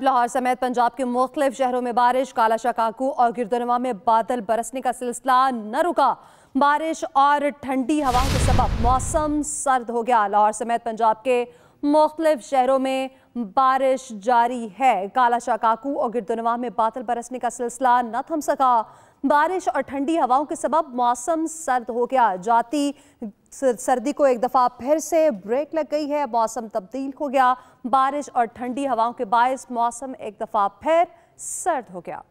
लाहौर समेत पंजाब के मुख्तलिफ शहरों में बारिश काला शकाकू और गिरदनवा में बादल बरसने का सिलसिला न रुका बारिश और ठंडी हवाओं के सबब मौसम सर्द हो गया लाहौर समेत पंजाब के मुख्तलिफ शहरों में बारिश जारी है काला शकाकू और गिरदनवा में बादल बरसने का सिलसिला न थम सका बारिश और ठंडी हवाओं के सबब मौसम सर्द हो गया जाति सर्दी को एक दफ़ा फिर से ब्रेक लग गई है मौसम तब्दील हो गया बारिश और ठंडी हवाओं के बायस मौसम एक दफ़ा फिर सर्द हो गया